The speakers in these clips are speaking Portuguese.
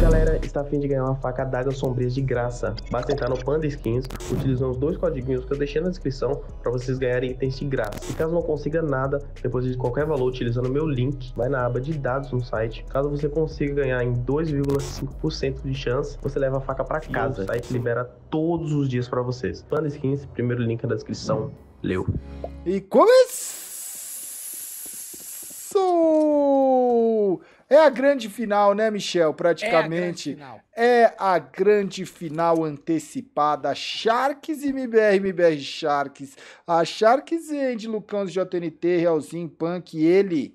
galera está a fim de ganhar uma faca d'água sombrias de graça, basta entrar no Panda Skins utilizando os dois codiguinhos que eu deixei na descrição para vocês ganharem itens de graça. E caso não consiga nada, depois de qualquer valor utilizando o meu link, vai na aba de dados no site. Caso você consiga ganhar em 2,5% de chance, você leva a faca para casa. O site libera todos os dias para vocês. Panda Skins, primeiro link na descrição. Leu. E começou! É a grande final, né, Michel? Praticamente. É a grande final, é a grande final antecipada. Sharks e MBR, MBR Sharks. A Sharks End, Lucão do JNT, Realzinho, Punk e ele.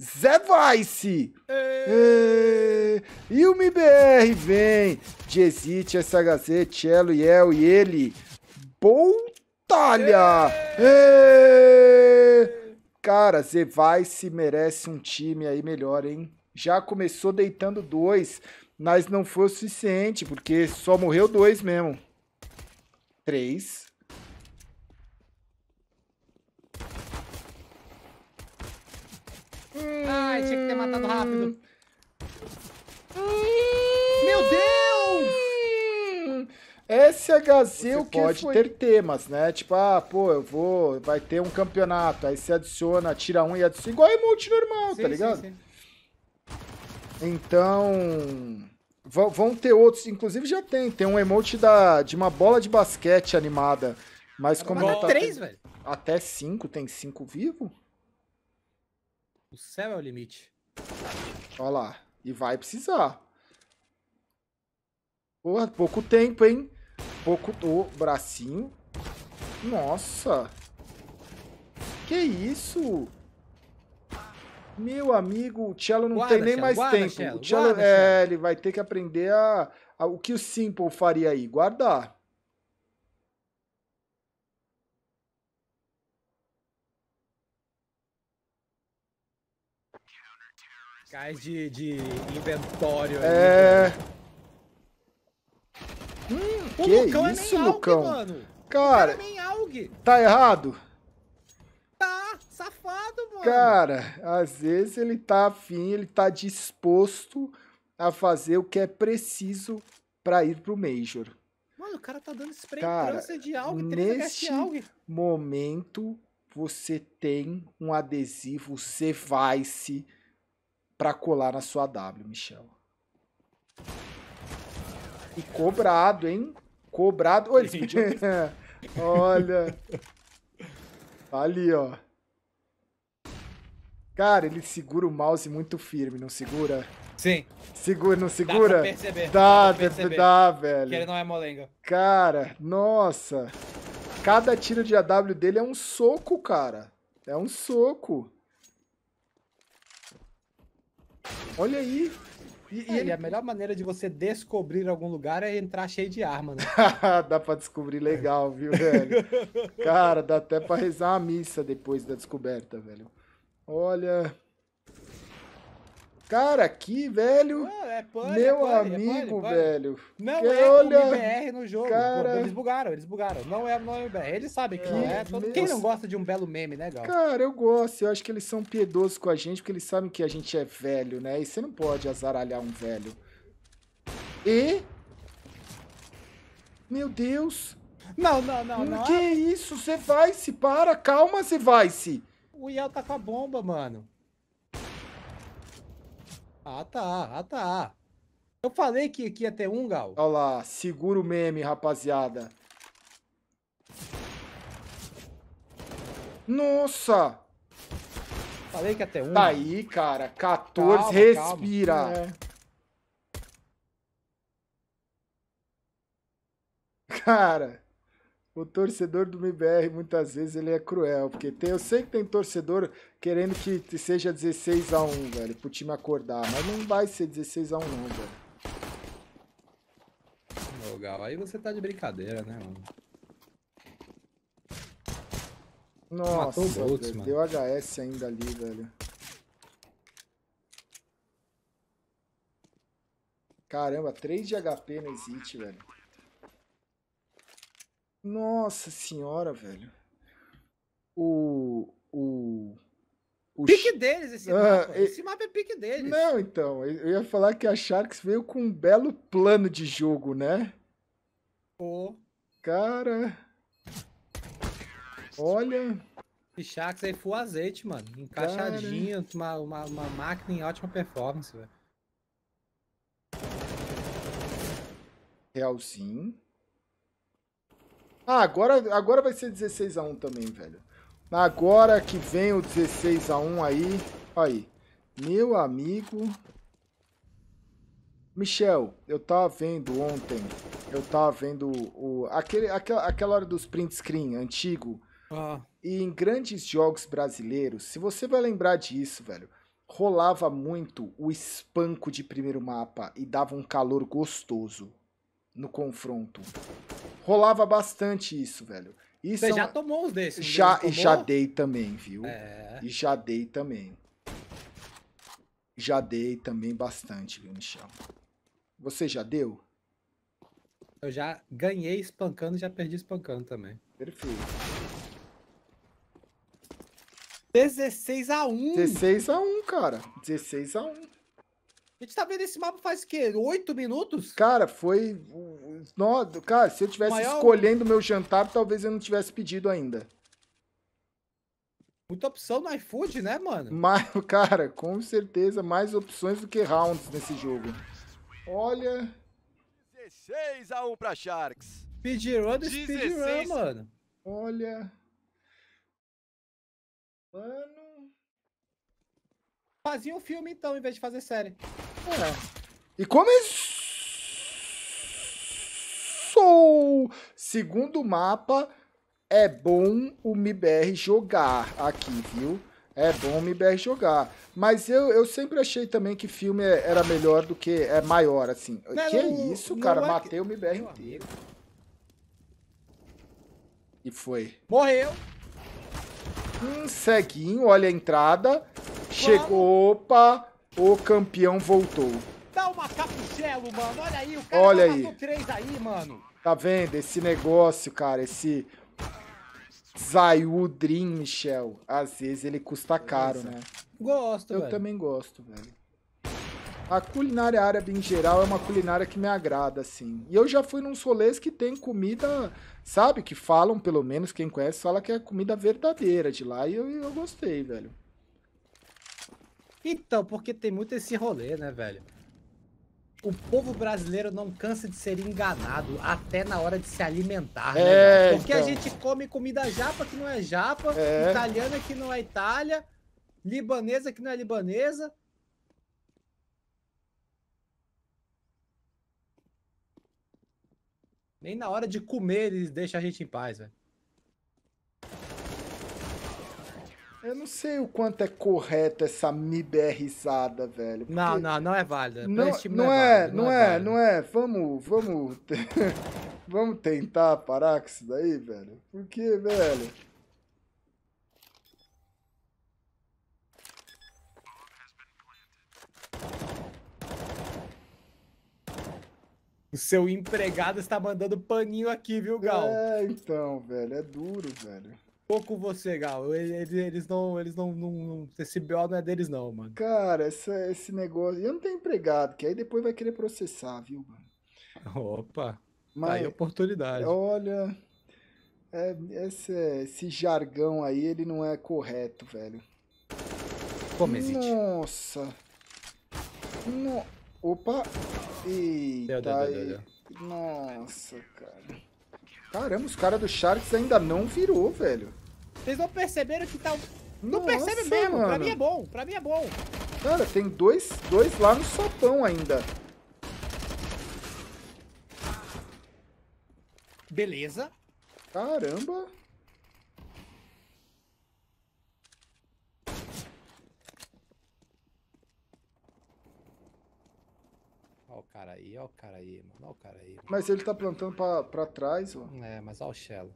Zé Vice! É. É. E o MBR vem. Jesite, SHZ, Cello, Yel e ele. Boltalha! É. é. Cara, Zevice se merece um time aí melhor, hein? Já começou deitando dois, mas não foi o suficiente, porque só morreu dois mesmo. Três. Ai, tinha que ter matado rápido. Meu Deus! SHC você o que pode foi? ter temas, né? Tipo, ah, pô, eu vou, vai ter um campeonato, aí você adiciona, tira um e adiciona, igual emote normal, tá sim, tá ligado? Sim, sim. Então, vão ter outros, inclusive já tem, tem um emote da, de uma bola de basquete animada, mas como tá três, velho. Até cinco, tem cinco vivo? O céu é o limite. Olha lá, e vai precisar. Porra, pouco tempo, hein? pouco do bracinho. Nossa! Que isso? Meu amigo, o Cello não guarda, tem nem Cielo, mais guarda, tempo. Cielo, o Cello, guarda, é, ele vai ter que aprender a, a, o que o Simple faria aí, guardar. Cais de, de inventório. É. Ali. O que Lucão é isso, é Lucão? Alg, mano. Cara, cara tá errado? Tá, safado, mano. Cara, às vezes ele tá afim, ele tá disposto a fazer o que é preciso para ir pro Major. Mano, o cara tá dando spray cara, de algo, neste algo. momento você tem um adesivo Zevice para colar na sua W, Michel. E cobrado, hein? Cobrado. Olha, olha. Tá ali, ó. Cara, ele segura o mouse muito firme, não segura? Sim. Segura, não segura? Dá pra perceber. Dá, dá, pra perceber dá velho. Que ele não é molenga. Cara, nossa. Cada tiro de AW dele é um soco, cara. É um soco. Olha aí. E, é, ele... a melhor maneira de você descobrir algum lugar é entrar cheio de arma, né? dá pra descobrir legal, viu, velho? Cara, dá até pra rezar a missa depois da descoberta, velho. Olha, Cara, aqui, velho. é pane, meu é pane, é amigo, é pane, velho. Não é olha... MBR no jogo. Cara... Pô, eles bugaram, eles bugaram. Não é nome MBR. É eles sabem que não é, é. Todo... Meu... Quem não gosta de um belo meme, né, Gal? Cara, eu gosto. Eu acho que eles são piedosos com a gente, porque eles sabem que a gente é velho, né? E você não pode azaralhar um velho. E. Meu Deus. Não, não, não, não. Que é isso? Você vai se para, calma, você vai se. O Yel tá com a bomba, mano. Ah, tá, ah, tá. Eu falei que, aqui ia ter um, Gal. Olha lá, segura o meme, rapaziada. Nossa! Falei que até um. Tá aí, cara. 14, calma, respira. Calma. É. Cara. O torcedor do MBR muitas vezes ele é cruel, porque tem, eu sei que tem torcedor querendo que seja 16 x 1, velho, pro time acordar, mas não vai ser 16 x 1 não, velho. Ô, Gal, aí você tá de brincadeira, né, mano? Nossa, Matou o Boltz, mano. deu HS ainda ali, velho. Caramba, 3 de HP no Exit, velho. Nossa senhora, velho. O. O. o pique deles esse ah, mapa. E... Esse mapa é pique deles. Não, então. Eu ia falar que a Sharks veio com um belo plano de jogo, né? Pô. Cara. Olha. E Sharks aí full azeite, mano. Encaixadinho, uma, uma, uma máquina em ótima performance, velho. Realzinho. Ah, agora, agora vai ser 16 a 1 também, velho. Agora que vem o 16 a 1 aí. Aí. Meu amigo. Michel, eu tava vendo ontem. Eu tava vendo o, aquele, aquela, aquela hora dos print screen antigo. Ah. E em grandes jogos brasileiros, se você vai lembrar disso, velho, rolava muito o espanco de primeiro mapa e dava um calor gostoso no confronto rolava bastante isso, velho. Isso Você é já tomou uns desses? Já, e já dei também, viu? É. E já dei também. Já dei também bastante, viu, Michel? Você já deu? Eu já ganhei espancando e já perdi espancando também. Perfeito. 16 a 1. 16 a 1, cara. 16 a 1. A gente tá vendo esse mapa faz o quê? Oito minutos? Cara, foi. No... Cara, se eu tivesse maior... escolhendo meu jantar, talvez eu não tivesse pedido ainda. Muita opção no iFood, né, mano? Mas, cara, com certeza, mais opções do que rounds nesse jogo. Olha. 16 a 1 pra Sharks. Speedrun do speedrun, mano. Olha. Mano. Fazia um filme então, em vez de fazer série. E começou! Segundo mapa, é bom o MIBR jogar aqui, viu? É bom o MIBR jogar. Mas eu, eu sempre achei também que filme é, era melhor do que... É maior, assim. Não, que é isso, cara? Não é, é Matei o MIBR inteiro. E foi. Morreu. Hum, ceguinho, olha a entrada. Chegou, opa. O campeão voltou. Dá uma capuchelo, mano. Olha aí, o cara Olha aí. três aí, mano. Tá vendo? Esse negócio, cara, esse... Zayu Dream, Michel. Às vezes ele custa caro, né? Gosto, Eu velho. também gosto, velho. A culinária árabe em geral é uma culinária que me agrada, assim. E eu já fui num solês que tem comida, sabe? Que falam, pelo menos quem conhece, fala que é comida verdadeira de lá. E eu, eu gostei, velho. Então, porque tem muito esse rolê, né, velho? O povo brasileiro não cansa de ser enganado até na hora de se alimentar, né? É, porque então. a gente come comida japa que não é japa, é. italiana que não é Itália, libanesa que não é libanesa. Nem na hora de comer eles deixam a gente em paz, velho. Eu não sei o quanto é correto essa miberrizada, velho. Não, não, não é válida. Não, tipo não, não, é, é não, é, não, é, não é. Vamos, vamos, vamos tentar parar com isso daí, velho. quê, velho. O seu empregado está mandando paninho aqui, viu, Gal? É, então, velho, é duro, velho pouco você, Gal. Eles, eles não. Eles não, não. Esse BO não é deles, não, mano. Cara, essa, esse negócio. Eu não tenho empregado, que aí depois vai querer processar, viu, mano? Opa! Tá Mas, aí oportunidade. Olha. É, esse, esse jargão aí, ele não é correto, velho. Como existe? Nossa! No... Opa! Eita! Deu, deu, deu, deu. Nossa, cara. Caramba, os caras do Sharks ainda não virou, velho. Vocês não perceberam que tá... Não Nossa, percebe mesmo, mano. pra mim é bom, pra mim é bom. Cara, tem dois, dois lá no sapão ainda. Beleza. Caramba. Ó o cara aí, ó o cara aí, mano. Ó o cara aí. Mano. Mas ele tá plantando pra, pra trás, ó. É, mas olha o Shell.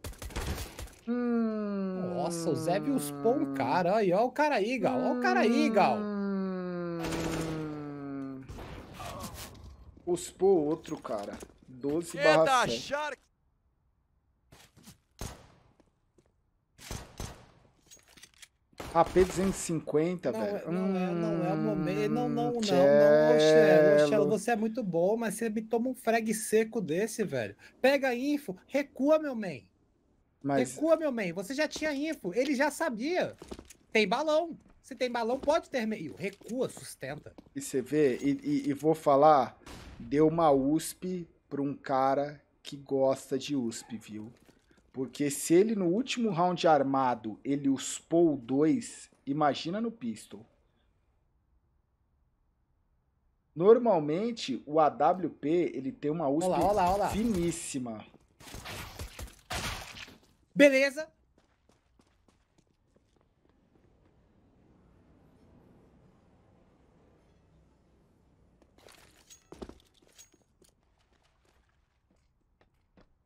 Hum... Nossa, o Zébius pô um cara. olha o cara aí, Gal. Olha o cara aí, Gal. Hum. Uspou outro, cara. 12 barras. É barra da Shark. AP 250, não, velho. É, não, hum, é, não é o hum, momento. Não, não, não, chelo. não, Oxelo, você é muito bom, mas você me toma um frag seco desse, velho. Pega a info, recua, meu man. Mas... Recua, meu man. Você já tinha info. Ele já sabia. Tem balão. Se tem balão, pode ter meio. Recua, sustenta. E você vê, e, e, e vou falar, deu uma USP pra um cara que gosta de USP, viu? Porque se ele no último round armado ele uspou o 2, imagina no pistol. Normalmente o AWP ele tem uma USP olá, olá, olá. finíssima. Beleza.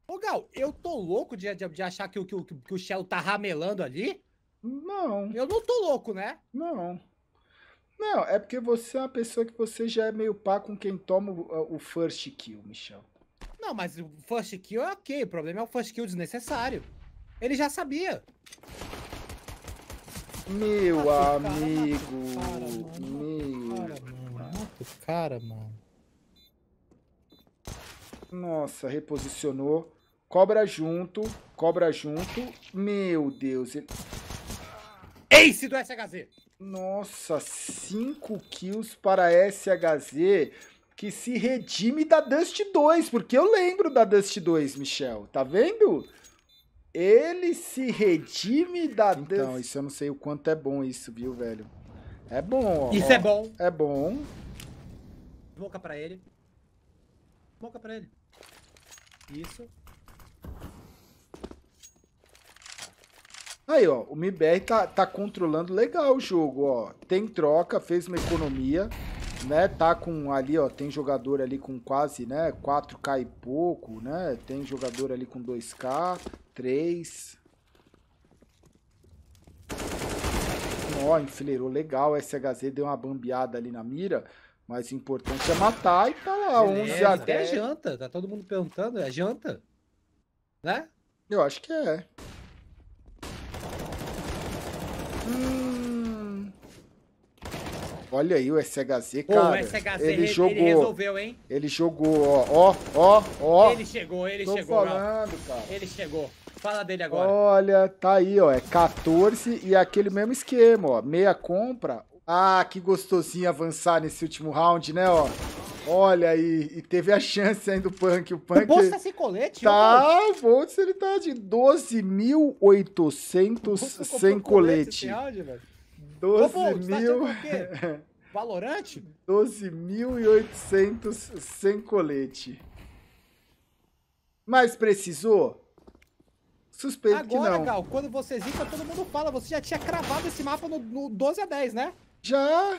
Ô, Gal, eu tô louco de, de, de achar que, que, que o Shell tá ramelando ali? Não. Eu não tô louco, né? Não. Não, é porque você é uma pessoa que você já é meio pá com quem toma o, o first kill, Michel. Não, mas o first kill é ok. O problema é o first kill desnecessário. Ele já sabia. Meu mata amigo. Cara, mata Cara, mano. Mata o cara, mano. Nossa, reposicionou. Cobra junto, cobra junto. Meu Deus. Ele... Ace do SHZ. Nossa, 5 kills para SHZ, que se redime da Dust 2, porque eu lembro da Dust 2, Michel. Tá vendo? ele se redime da Então, des... isso eu não sei o quanto é bom isso, viu, velho? É bom, ó. Isso ó. é bom. É bom. Boca pra ele. Boca pra ele. Isso. Aí, ó, o MIBR tá, tá controlando legal o jogo, ó. Tem troca, fez uma economia né, tá com ali, ó, tem jogador ali com quase, né, 4K e pouco, né? Tem jogador ali com 2K, 3. Ó, enfileirou legal, o SHZ deu uma bambeada ali na mira. Mas o importante é matar e tá lá, Beleza, 11 a 10. Até janta, tá todo mundo perguntando, é janta? Né? Eu acho que é. Hum, Olha aí o SHZ, Pô, cara. o SHZ ele, jogou, ele resolveu, hein? Ele jogou, ó, ó, ó, ó. Ele chegou, ele Tô chegou. falando, cara. Ele chegou. Fala dele agora. Olha, tá aí, ó, é 14 e é aquele mesmo esquema, ó, meia compra. Ah, que gostosinho avançar nesse último round, né, ó. Olha aí, e teve a chance ainda do Punk. O Punk. O Bolsa tá sem colete, Tá, o Bolsa ele tá de 12.800 sem colete. colete. Esse áudio, velho. 12 Ô, tá mil... Tá o quê? Valorante? 12.800 sem colete. Mas precisou? Suspeito Agora, que não. Agora, Gal, quando você zica, todo mundo fala. Você já tinha cravado esse mapa no, no 12 a 10, né? Já.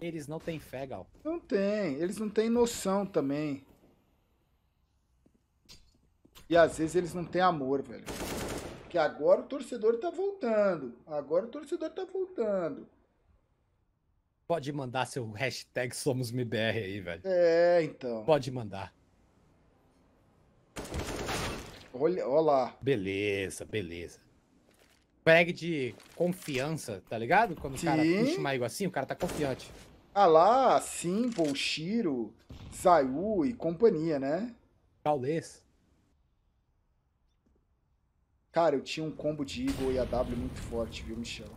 Eles não têm fé, Gal. Não tem. Eles não têm noção também. E às vezes eles não têm amor, velho que agora o torcedor está voltando. Agora o torcedor está voltando. Pode mandar seu hashtag SomosMBR aí, velho. É, então. Pode mandar. Olha, olha lá. Beleza, beleza. pegue de confiança, tá ligado? Quando sim. o cara puxa uma assim, o cara tá confiante. Ah lá, Simple, Shiro, Zayu e companhia, né? Talvez. Cara, eu tinha um combo de Eagle e AW muito forte, viu, Michel?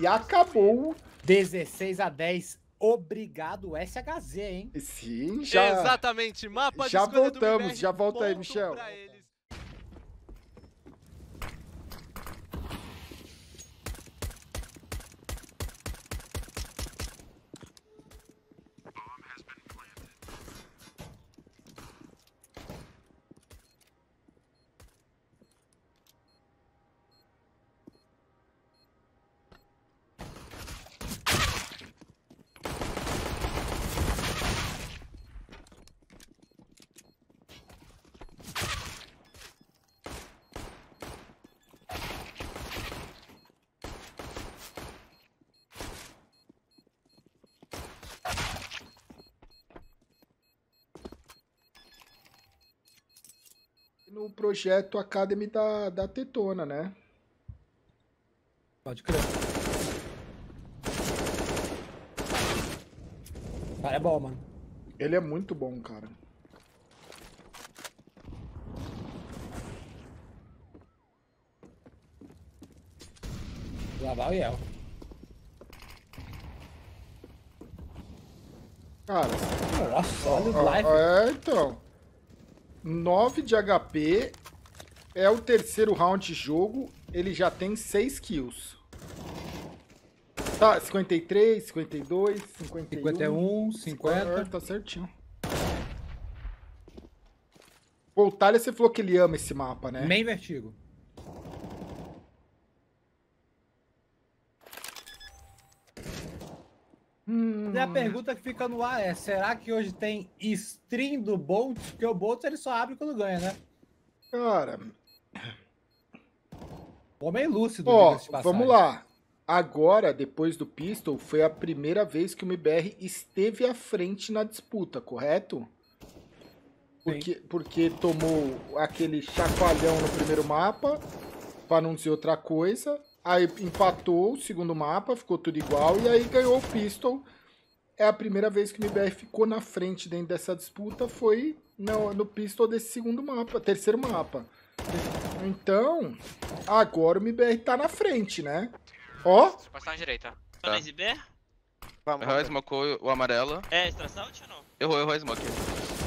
E acabou. 16 a 10. Obrigado, SHZ, hein? Sim, já. Exatamente. Mapa já voltamos, já volta aí, Michel. no projeto Academy da, da Tetona, né? Pode crer. Cara, é bom, mano. Ele é muito bom, cara. Lá vai o Yel. Cara. Nossa, olha o live. É, então. 9 de HP. É o terceiro round de jogo. Ele já tem 6 kills. Tá, 53, 52, 51... 51, 50... Tá certinho. Voltalia, você falou que ele ama esse mapa, né? Nem vertigo. E a pergunta que fica no ar é: será que hoje tem stream do Bolt? Porque o Bolt ele só abre quando ganha, né? Cara. Homem é lúcido. Ó, vamos lá. Agora, depois do Pistol, foi a primeira vez que o MBR esteve à frente na disputa, correto? Porque, porque tomou aquele chacoalhão no primeiro mapa, para não dizer outra coisa. Aí empatou o segundo mapa, ficou tudo igual, e aí ganhou o Pistol é a primeira vez que o MBR ficou na frente dentro dessa disputa foi no, no pistol desse segundo mapa, terceiro mapa. Então, agora o MBR tá na frente, né? Ó. Vou passar na direita. Tá. na B? Vamos. Errou, smocou o amarelo. É, extração ou não? Errou, errou, smoke.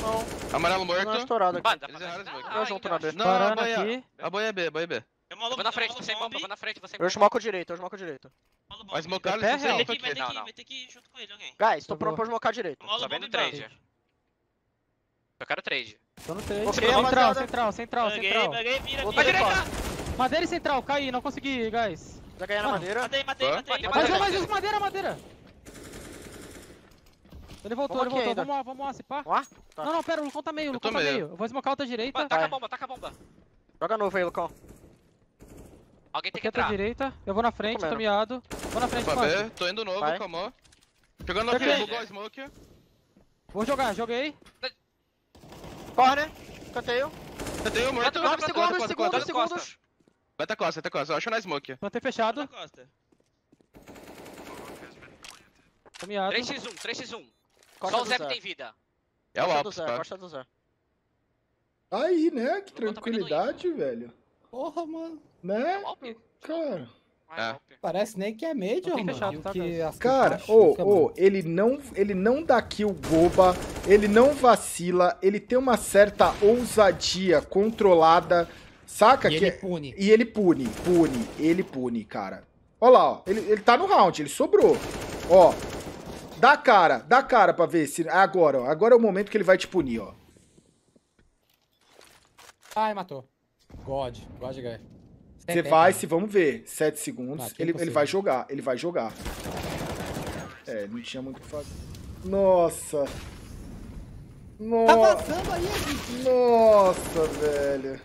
Não. Amarelo é morto. Não, estourado aqui. Ah, Eles erraram, smoke. Eu junto na B. Não, a boia. A boia é B, a boia é B. Eu vou na frente, você bomba, vou na frente, bomba. Eu smoco direito, eu smoco direito. Vai smocar ele, você vai ter que, vai ter que, que ir junto com ele, alguém. Guys, tô tá pronto pra smocar direito. Tá vendo o trade. Eu quero trade. Tô no trade. Central, central, central, central. Peguei, vira, vira. direita! Madeira e central, caí, não consegui, guys. Já ganhei na madeira. Matei, matei, matei. Mais um, mais um, madeira, madeira. Ele voltou, ele voltou. Vamos lá, vamos lá, se pá. Não, tá. não, pera, o Lucão tá meio, o Lucão tá meio. Eu vou smocar outra direita. Taca a bomba, taca a bomba. Joga novo aí, Lucão. Alguém tem que entrar. direita, eu vou na frente, tô, miado. Vou na frente, mano. Tô indo novo, calma. Jogando na frente, bugou a smoke. Vou jogar, joguei. Corner, canteio. Canteio, morto. 9 segundos, segundos, segundos. segundos. costa, vai tá costa. Eu acho na smoke. Plantei fechado. Tô miado. 3x1, 3x1. Só o Zep tem vida. É o Costa do Zé. Aí, né? Que tranquilidade, velho. Porra, mano. Né? É cara. É. é. Parece nem que é Major, mano. Chato, tá, cara, cara ô, é, ô, ele não, ele não dá kill boba, ele não vacila, ele tem uma certa ousadia controlada, saca? E que ele é- pune. E ele pune, pune, ele pune, cara. Ó lá, ó, ele, ele tá no round, ele sobrou. Ó, dá cara, dá cara pra ver se... Agora, ó, agora é o momento que ele vai te punir, ó. Ai, matou. God, God guy. Você vai, se vamos ver, 7 segundos, ah, ele, ele vai jogar, ele vai jogar. É, não tinha muito o que fazer. Nossa! Nossa! Tá passando aí, gente! Nossa, velho!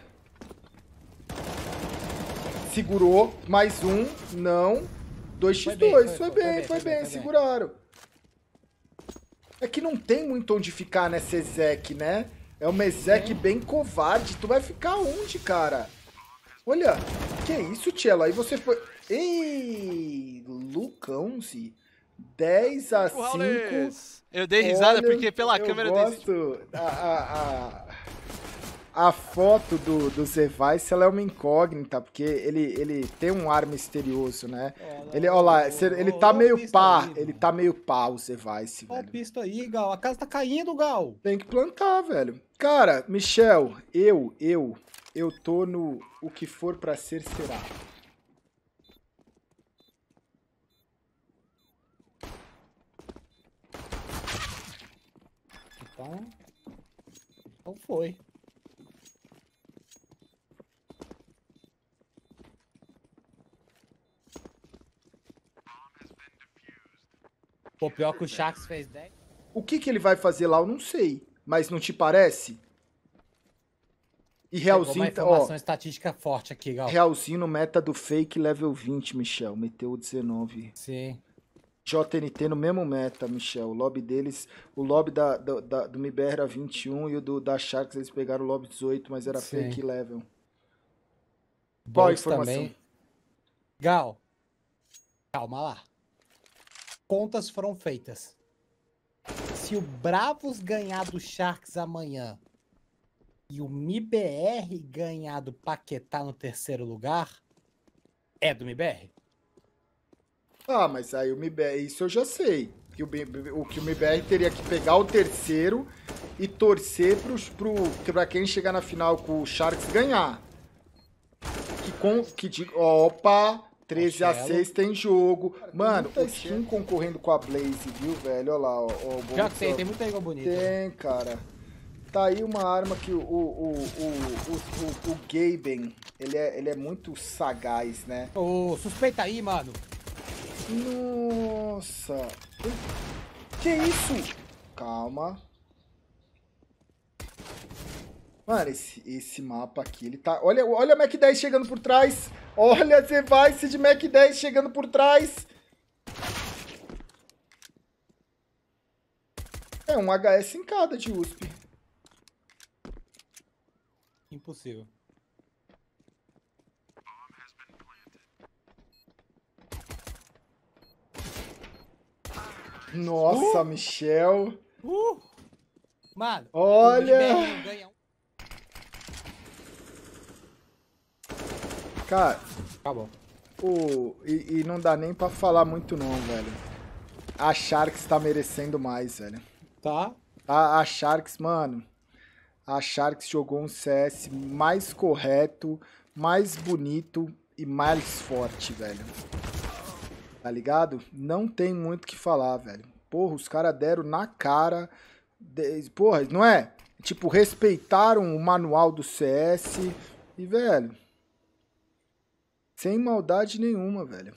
Segurou, mais um, não. 2x2, foi, bem, foi, foi, bem, foi, bem, seguraram. É que não tem muito onde ficar nessa Ezek, né? É o Mezek bem covarde. Tu vai ficar onde, cara? Olha. Que isso, Tchela? Aí você foi... Ei, Lucão, se... 10 a 5. Eu dei risada Olha, porque pela eu câmera gosto. desse. A, a, a a foto do, do Zevais, ela é uma incógnita, porque ele, ele tem um ar misterioso, né? É, é ele, olha lá, ele tá meio pá, aí, ele tá meio pá o Zevice, velho. Olha a pista aí, Gal, a casa tá caindo, Gal. Tem que plantar, velho. Cara, Michel, eu, eu, eu tô no o que for pra ser, será. Então, então foi. Pô, pior que o Sharks fez 10. Né? O que, que ele vai fazer lá, eu não sei. Mas não te parece? E realzinho, Pegou tá- uma informação ó, estatística forte aqui, Gal. Realzinho no meta do fake level 20, Michel. Meteu o 19. Sim. JNT no mesmo meta, Michel. O lobby deles, o lobby da, da, da do MIBR era 21 e o do, da Sharks eles pegaram o lobby 18, mas era Sim. fake level. Boa informação. Também. Gal, calma lá contas foram feitas. Se o Bravos ganhar do Sharks amanhã e o MIBR ganhar do Paquetá no terceiro lugar, é do MIBR? Ah, mas aí o MIBR, isso eu já sei. Que o, o, que o MIBR teria que pegar o terceiro e torcer para pro, quem chegar na final com o Sharks ganhar. Que, com, que diga. Opa! 13 a 6 tem jogo. Mano, tem o Steam concorrendo com a Blaze, viu, velho? Olha lá, ó, ó Já tem, tem muita igual bonita. Tem, né? cara. Tá aí uma arma que o, o, o, o, o, o Gaben, ele é, ele é muito sagaz, né? Ô, oh, suspeita aí, mano. Nossa. Que isso? Calma. Mano, esse, esse mapa aqui, ele tá... Olha, olha Mac 10 chegando por trás. Olha a vai de Mac 10 chegando por trás. É um HS em cada de USP. Impossível. Nossa, uh! Michel. Uh! Mano, olha. Cara, tá bom. O, e, e, não dá nem pra falar muito não, velho. A Sharks tá merecendo mais, velho. Tá. A, a Sharks, mano, a Sharks jogou um CS mais correto, mais bonito e mais forte, velho. Tá ligado? Não tem muito o que falar, velho. Porra, os caras deram na cara. De... Porra, não é? Tipo, respeitaram o manual do CS. E, velho, sem maldade nenhuma, velho.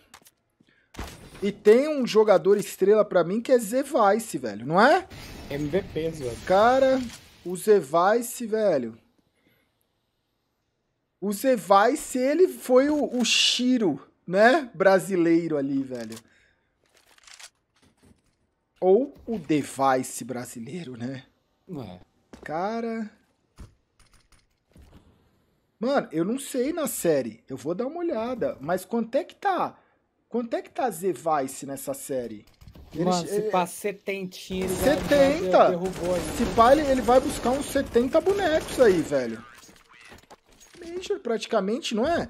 E tem um jogador estrela para mim que é Zevice, velho, não é? MVP, velho. Cara, o Zevice, velho. O Zevice, ele foi o, o Shiro, né? Brasileiro ali, velho. Ou o Device brasileiro, né? Não é, Cara. Mano, eu não sei na série. Eu vou dar uma olhada. Mas quanto é que tá? Quanto é que tá Z-Vice nessa série? Ele, Mano, se é, pá, setentinha. 70! Se pá, ele, ele vai buscar uns 70 bonecos aí, velho. Major, praticamente, não é?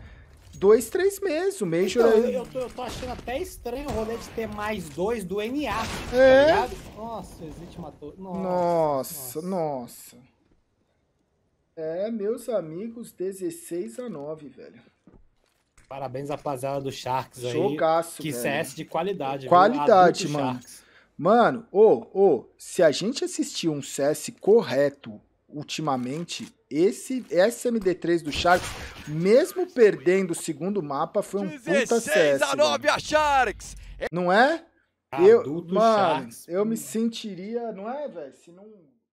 Dois, três meses. O Major então, aí... É- eu, eu, tô, eu, tô, achando até estranho o rolê de ter mais dois do NA. Tá é? Tá nossa, o Exit matou. Nossa, nossa. nossa. nossa. É, meus amigos, 16 a 9, velho. Parabéns, rapaziada do Sharks aí. Jogaço, Que velho. CS de qualidade. Qualidade, mano. Sharks. Mano, ô, oh, ô, oh, se a gente assistir um CS correto ultimamente, esse SMD3 do Sharks, mesmo perdendo o segundo mapa, foi um puta CS. 16 a 9 mano. a Sharks! Não é? Adulto eu, mano, Sharks. eu me sentiria, não é, velho? Se não...